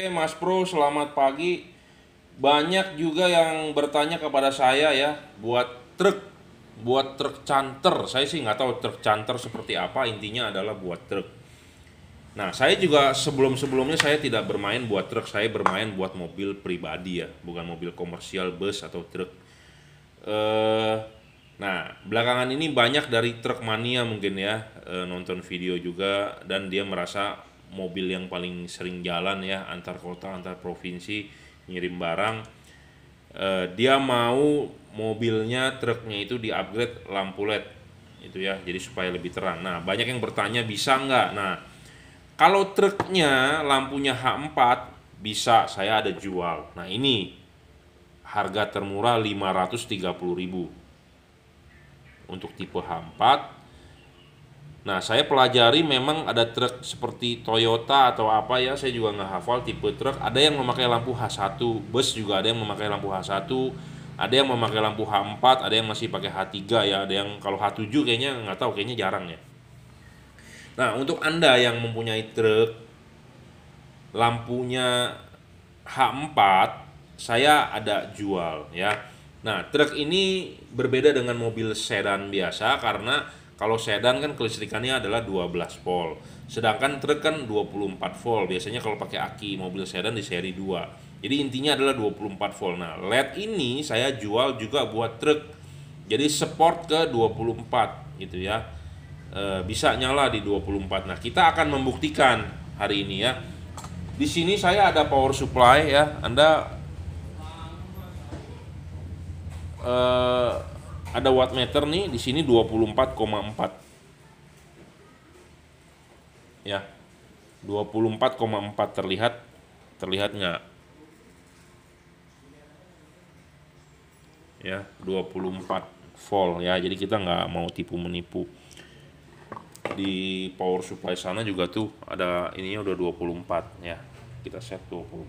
Oke Mas Pro, selamat pagi. Banyak juga yang bertanya kepada saya ya buat truk, buat truk canter. Saya sih nggak tahu truk canter seperti apa, intinya adalah buat truk. Nah, saya juga sebelum-sebelumnya saya tidak bermain buat truk, saya bermain buat mobil pribadi ya, bukan mobil komersial, bus atau truk. Eh nah, belakangan ini banyak dari truk mania mungkin ya eh, nonton video juga dan dia merasa mobil yang paling sering jalan ya antar kota antar provinsi ngirim barang eh, dia mau mobilnya truknya itu di upgrade lampu led itu ya jadi supaya lebih terang nah banyak yang bertanya bisa nggak nah kalau truknya lampunya H4 bisa saya ada jual nah ini harga termurah 530.000 untuk tipe H4 Nah, saya pelajari memang ada truk seperti Toyota atau apa ya, saya juga nggak hafal tipe truk. Ada yang memakai lampu H1, bus juga ada yang memakai lampu H1, ada yang memakai lampu H4, ada yang masih pakai H3 ya, ada yang kalau H7 kayaknya nggak tahu, kayaknya jarang ya. Nah, untuk Anda yang mempunyai truk lampunya H4, saya ada jual ya. Nah, truk ini berbeda dengan mobil sedan biasa karena kalau sedan kan kelistrikannya adalah 12 volt. Sedangkan truk kan 24 volt. Biasanya kalau pakai aki mobil sedan di seri 2. Jadi intinya adalah 24 volt. Nah, LED ini saya jual juga buat truk. Jadi support ke 24 gitu ya. E, bisa nyala di 24. Nah, kita akan membuktikan hari ini ya. Di sini saya ada power supply ya. Anda eh ada watt meter nih di sini 24,4 ya 24,4 terlihat terlihat nggak ya 24 volt ya jadi kita nggak mau tipu menipu di power supply sana juga tuh ada ininya udah 24 ya kita set 24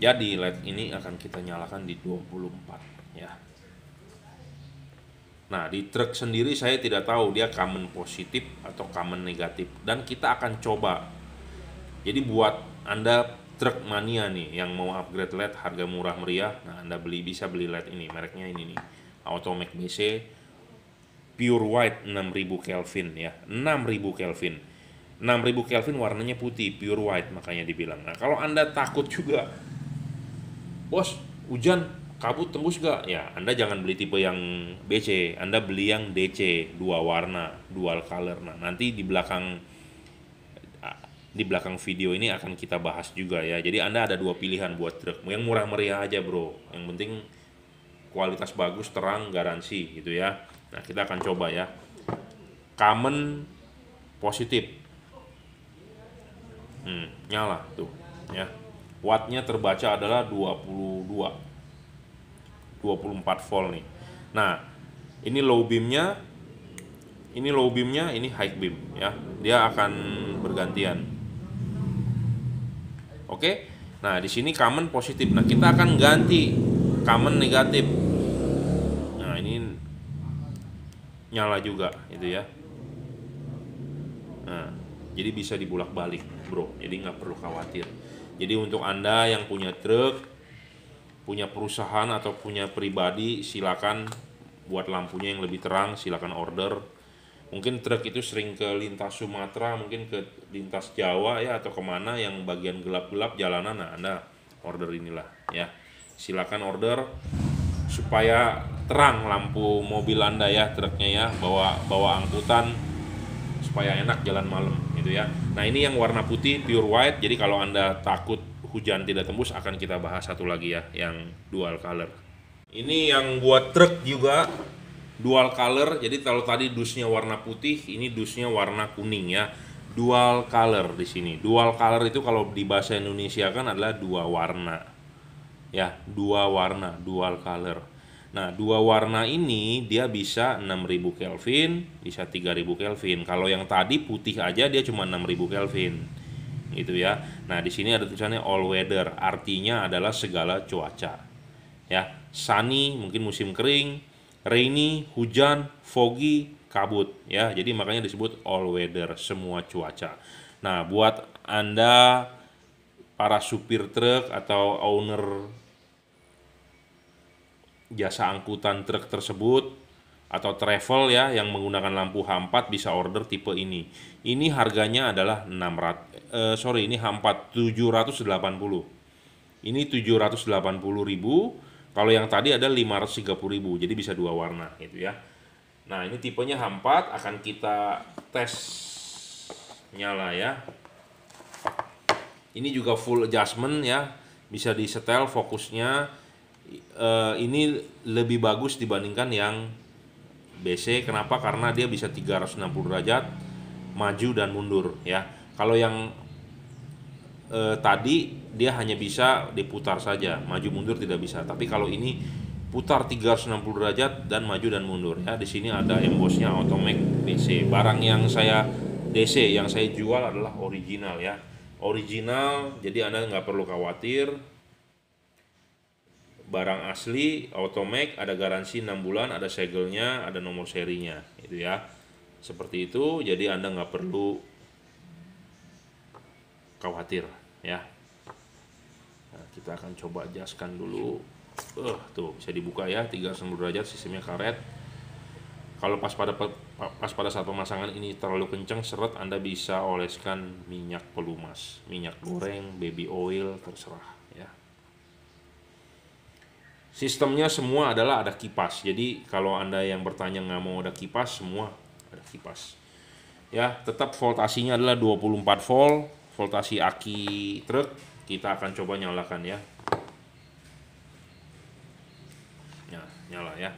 jadi ya, led ini akan kita nyalakan di 24 ya Nah, di truk sendiri saya tidak tahu dia common positif atau common negatif dan kita akan coba. Jadi buat Anda truk mania nih yang mau upgrade LED harga murah meriah, nah Anda beli bisa beli LED ini, mereknya ini nih. Automec BC Pure White 6000 Kelvin ya. 6000 Kelvin. 6000 Kelvin warnanya putih, pure white makanya dibilang. Nah, kalau Anda takut juga Bos, hujan kabut tembus gak? Ya, Anda jangan beli tipe yang BC, Anda beli yang DC, dua warna, dual color. Nah, nanti di belakang di belakang video ini akan kita bahas juga ya. Jadi Anda ada dua pilihan buat truk. Yang murah meriah aja, Bro. Yang penting kualitas bagus, terang, garansi gitu ya. Nah, kita akan coba ya. Common positif. Hmm, nyala tuh ya. Wattnya terbaca adalah 22 24 volt nih. Nah, ini low beamnya, ini low beamnya, ini high beam ya. Dia akan bergantian. Oke. Nah, di sini common positif. Nah, kita akan ganti common negatif. Nah, ini nyala juga itu ya. Nah, jadi bisa dibulak-balik, Bro. Jadi nggak perlu khawatir. Jadi untuk Anda yang punya truk punya perusahaan atau punya pribadi silakan buat lampunya yang lebih terang silakan order mungkin truk itu sering ke lintas Sumatera mungkin ke lintas Jawa ya atau kemana yang bagian gelap-gelap jalanan nah anda order inilah ya silakan order supaya terang lampu mobil anda ya truknya ya bawa bawa angkutan supaya enak jalan malam gitu ya nah ini yang warna putih pure white jadi kalau anda takut hujan tidak tembus akan kita bahas satu lagi ya yang dual color. Ini yang buat truk juga dual color. Jadi kalau tadi dusnya warna putih, ini dusnya warna kuning ya. Dual color di sini. Dual color itu kalau di bahasa Indonesia kan adalah dua warna. Ya, dua warna, dual color. Nah, dua warna ini dia bisa 6000 Kelvin, bisa 3000 Kelvin. Kalau yang tadi putih aja dia cuma 6000 Kelvin gitu ya. Nah, di sini ada tulisannya all weather, artinya adalah segala cuaca. Ya, sunny mungkin musim kering, rainy hujan, foggy kabut ya. Jadi makanya disebut all weather, semua cuaca. Nah, buat Anda para supir truk atau owner jasa angkutan truk tersebut atau travel ya yang menggunakan lampu H4 bisa order tipe ini. Ini harganya adalah 600 eh, sorry ini H4 780. Ini 780.000. Kalau yang tadi ada 530.000. Jadi bisa dua warna gitu ya. Nah, ini tipenya H4 akan kita tes nyala ya. Ini juga full adjustment ya. Bisa di setel fokusnya. Eh, ini lebih bagus dibandingkan yang BC kenapa? Karena dia bisa 360 derajat maju dan mundur ya. Kalau yang eh, tadi dia hanya bisa diputar saja, maju mundur tidak bisa. Tapi kalau ini putar 360 derajat dan maju dan mundur ya. Di sini ada embossnya automatic BC. Barang yang saya DC yang saya jual adalah original ya. Original, jadi Anda nggak perlu khawatir barang asli automake ada garansi 6 bulan ada segelnya ada nomor serinya itu ya seperti itu jadi anda nggak perlu khawatir ya nah, kita akan coba jaskan dulu uh, tuh bisa dibuka ya 360 derajat sistemnya karet kalau pas pada pas pada saat pemasangan ini terlalu kencang seret anda bisa oleskan minyak pelumas minyak goreng baby oil terserah Sistemnya semua adalah ada kipas. Jadi kalau Anda yang bertanya nggak mau ada kipas, semua ada kipas. Ya, tetap voltasinya adalah 24 volt, voltasi aki truk. Kita akan coba nyalakan ya. Nah, nyala ya.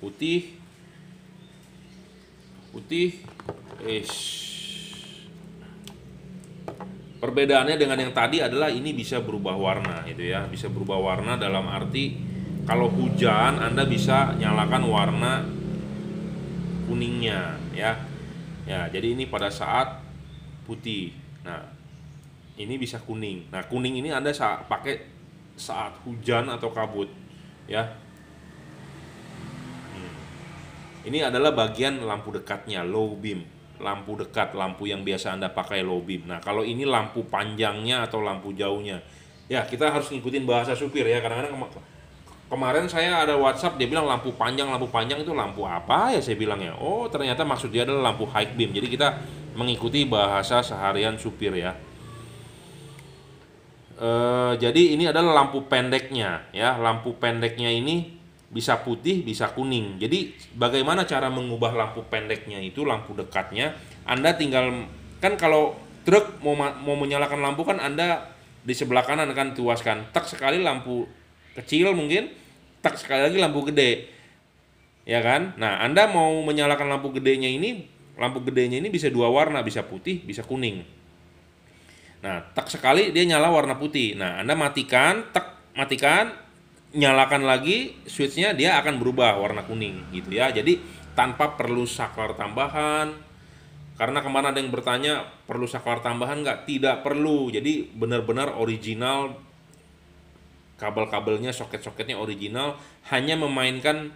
Putih. Putih. es. Perbedaannya dengan yang tadi adalah ini bisa berubah warna gitu ya, bisa berubah warna dalam arti kalau hujan Anda bisa nyalakan warna kuningnya ya. Ya, jadi ini pada saat putih. Nah, ini bisa kuning. Nah, kuning ini Anda saat, pakai saat hujan atau kabut ya. Hmm. Ini adalah bagian lampu dekatnya low beam lampu dekat, lampu yang biasa Anda pakai low beam. Nah, kalau ini lampu panjangnya atau lampu jauhnya. Ya, kita harus ngikutin bahasa supir ya. Kadang-kadang kema kemarin saya ada WhatsApp dia bilang lampu panjang, lampu panjang itu lampu apa ya saya bilang ya. Oh, ternyata maksud dia adalah lampu high beam. Jadi kita mengikuti bahasa seharian supir ya. E, jadi ini adalah lampu pendeknya ya. Lampu pendeknya ini bisa putih, bisa kuning. Jadi bagaimana cara mengubah lampu pendeknya itu lampu dekatnya? Anda tinggal kan kalau truk mau mau menyalakan lampu kan Anda di sebelah kanan kan tuaskan. Tak sekali lampu kecil mungkin, tak sekali lagi lampu gede. Ya kan? Nah, Anda mau menyalakan lampu gedenya ini, lampu gedenya ini bisa dua warna, bisa putih, bisa kuning. Nah, tak sekali dia nyala warna putih. Nah, Anda matikan, tak matikan, nyalakan lagi switchnya dia akan berubah warna kuning gitu ya jadi tanpa perlu saklar tambahan karena kemana ada yang bertanya perlu saklar tambahan nggak tidak perlu jadi benar-benar original kabel-kabelnya soket-soketnya original hanya memainkan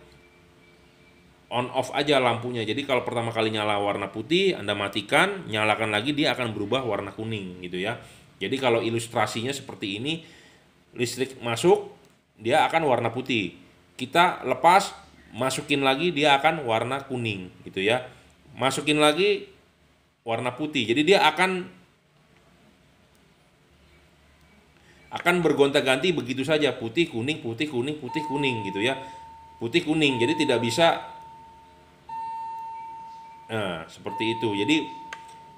on off aja lampunya jadi kalau pertama kali nyala warna putih anda matikan nyalakan lagi dia akan berubah warna kuning gitu ya jadi kalau ilustrasinya seperti ini listrik masuk dia akan warna putih. Kita lepas, masukin lagi dia akan warna kuning gitu ya. Masukin lagi warna putih. Jadi dia akan akan bergonta-ganti begitu saja putih kuning putih kuning putih kuning gitu ya putih kuning jadi tidak bisa nah seperti itu jadi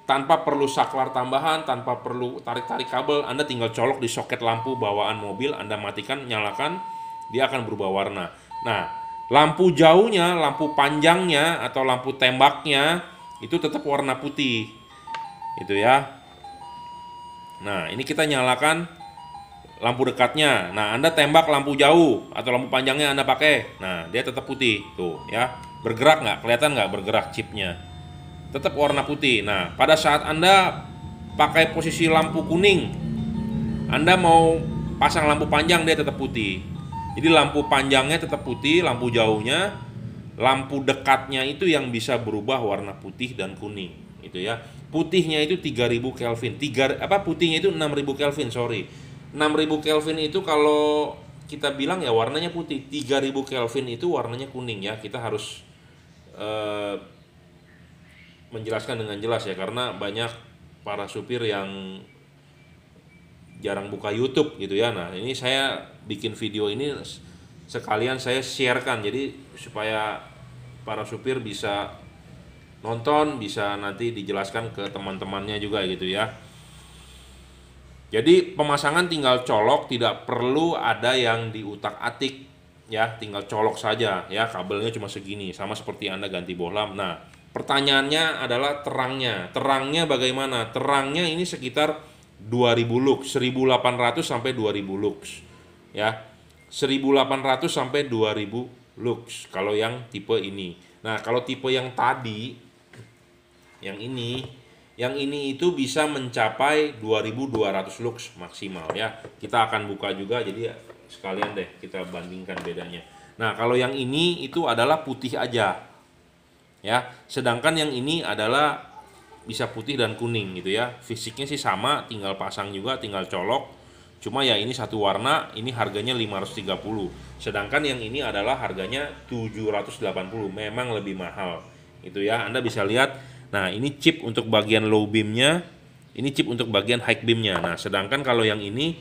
tanpa perlu saklar tambahan, tanpa perlu tarik-tarik kabel, Anda tinggal colok di soket lampu bawaan mobil, Anda matikan, nyalakan, dia akan berubah warna. Nah, lampu jauhnya, lampu panjangnya atau lampu tembaknya itu tetap warna putih. Itu ya. Nah, ini kita nyalakan lampu dekatnya. Nah, Anda tembak lampu jauh atau lampu panjangnya Anda pakai. Nah, dia tetap putih. Tuh, ya. Bergerak nggak? Kelihatan nggak bergerak chipnya? tetap warna putih. Nah, pada saat Anda pakai posisi lampu kuning, Anda mau pasang lampu panjang dia tetap putih. Jadi lampu panjangnya tetap putih, lampu jauhnya, lampu dekatnya itu yang bisa berubah warna putih dan kuning, Itu ya. Putihnya itu 3000 Kelvin. 3 apa putihnya itu 6000 Kelvin, sorry. 6000 Kelvin itu kalau kita bilang ya warnanya putih, 3000 Kelvin itu warnanya kuning ya. Kita harus eh, menjelaskan dengan jelas ya karena banyak para supir yang jarang buka YouTube gitu ya. Nah, ini saya bikin video ini sekalian saya sharekan jadi supaya para supir bisa nonton, bisa nanti dijelaskan ke teman-temannya juga gitu ya. Jadi pemasangan tinggal colok, tidak perlu ada yang diutak-atik ya, tinggal colok saja ya, kabelnya cuma segini sama seperti Anda ganti bohlam. Nah, Pertanyaannya adalah terangnya. Terangnya bagaimana? Terangnya ini sekitar 2000 lux, 1800 sampai 2000 lux. Ya. 1800 sampai 2000 lux kalau yang tipe ini. Nah, kalau tipe yang tadi yang ini yang ini itu bisa mencapai 2200 lux maksimal ya. Kita akan buka juga jadi ya, sekalian deh kita bandingkan bedanya. Nah, kalau yang ini itu adalah putih aja ya sedangkan yang ini adalah bisa putih dan kuning gitu ya fisiknya sih sama tinggal pasang juga tinggal colok cuma ya ini satu warna ini harganya 530 sedangkan yang ini adalah harganya 780 memang lebih mahal itu ya Anda bisa lihat nah ini chip untuk bagian low beamnya ini chip untuk bagian high beamnya nah sedangkan kalau yang ini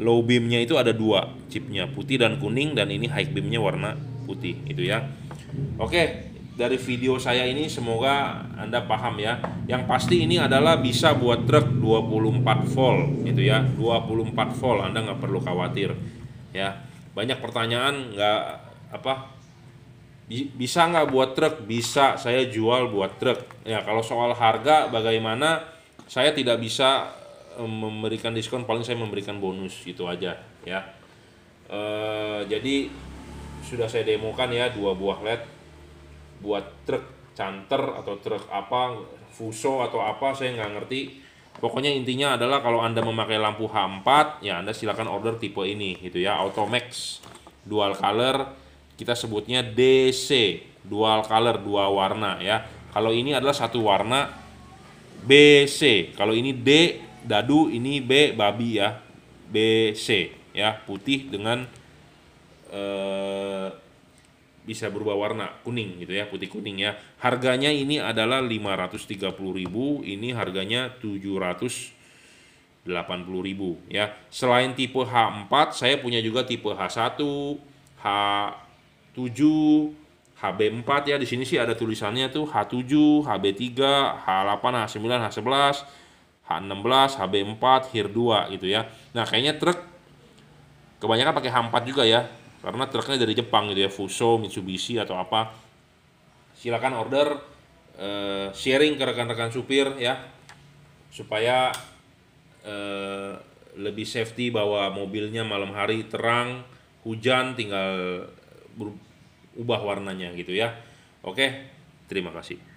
low beamnya itu ada dua chipnya putih dan kuning dan ini high beamnya warna putih itu ya Oke, dari video saya ini semoga Anda paham ya. Yang pasti ini adalah bisa buat truk 24 volt gitu ya. 24 volt Anda nggak perlu khawatir ya. Banyak pertanyaan nggak apa bisa nggak buat truk? Bisa, saya jual buat truk. Ya, kalau soal harga bagaimana saya tidak bisa eh, memberikan diskon, paling saya memberikan bonus itu aja ya. Uh, jadi sudah saya demokan ya dua buah led buat truk canter atau truk apa fuso atau apa saya nggak ngerti pokoknya intinya adalah kalau anda memakai lampu H4 ya anda silakan order tipe ini gitu ya Automax dual color kita sebutnya DC dual color dua warna ya kalau ini adalah satu warna BC kalau ini D dadu ini B babi ya BC ya putih dengan eh, bisa berubah warna kuning gitu ya putih kuning ya harganya ini adalah 530.000 ini harganya 780.000 ya selain tipe H4 saya punya juga tipe H1 H7 HB4 ya di sini sih ada tulisannya tuh H7 HB3 H8 H9 H11 H16 HB4 HIR2 gitu ya nah kayaknya truk kebanyakan pakai H4 juga ya karena truknya dari Jepang gitu ya Fuso, Mitsubishi atau apa silakan order uh, sharing ke rekan-rekan supir ya supaya uh, lebih safety bahwa mobilnya malam hari terang hujan tinggal ubah warnanya gitu ya oke terima kasih